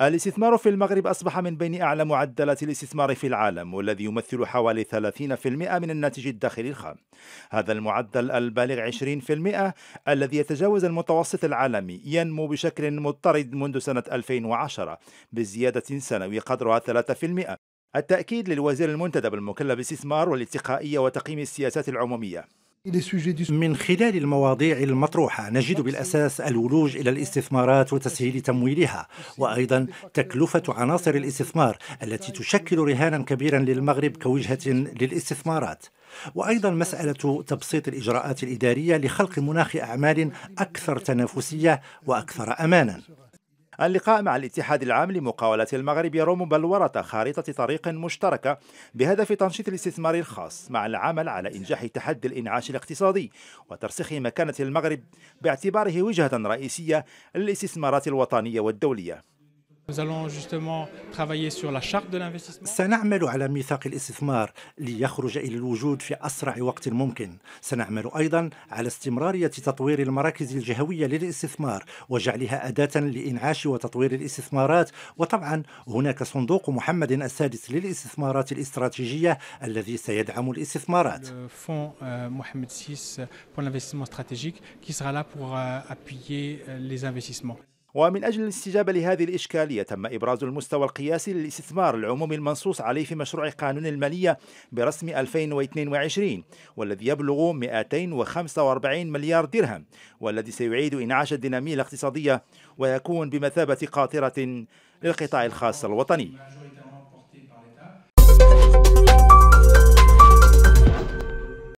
الاستثمار في المغرب أصبح من بين أعلى معدلات الاستثمار في العالم والذي يمثل حوالي 30% من الناتج الداخلي الخام هذا المعدل البالغ 20% الذي يتجاوز المتوسط العالمي ينمو بشكل مضطرد منذ سنة 2010 بزيادة سنوية قدرها 3% التأكيد للوزير المنتدب المكلف بالاستثمار والاتقائية وتقييم السياسات العمومية من خلال المواضيع المطروحة نجد بالأساس الولوج إلى الاستثمارات وتسهيل تمويلها وأيضا تكلفة عناصر الاستثمار التي تشكل رهانا كبيرا للمغرب كوجهة للاستثمارات وأيضا مسألة تبسيط الإجراءات الإدارية لخلق مناخ أعمال أكثر تنافسية وأكثر أمانا اللقاء مع الاتحاد العام لمقاولات المغرب يروم بلورة خارطة طريق مشتركة بهدف تنشيط الاستثمار الخاص مع العمل على إنجاح تحدي الإنعاش الاقتصادي وترسيخ مكانة المغرب باعتباره وجهة رئيسية للاستثمارات الوطنية والدولية سنعمل على ميثاق الاستثمار ليخرج إلى الوجود في أسرع وقت ممكن سنعمل أيضا على استمرارية تطوير المراكز الجهوية للاستثمار وجعلها أداة لإنعاش وتطوير الاستثمارات وطبعا هناك صندوق محمد السادس للاستثمارات الاستراتيجية الذي سيدعم الاستثمارات محمد ومن أجل الاستجابة لهذه الإشكالية تم إبراز المستوى القياسي للاستثمار العمومي المنصوص عليه في مشروع قانون المالية برسم 2022 والذي يبلغ 245 مليار درهم والذي سيعيد إنعاش الدينامية الاقتصادية ويكون بمثابة قاطرة للقطاع الخاص الوطني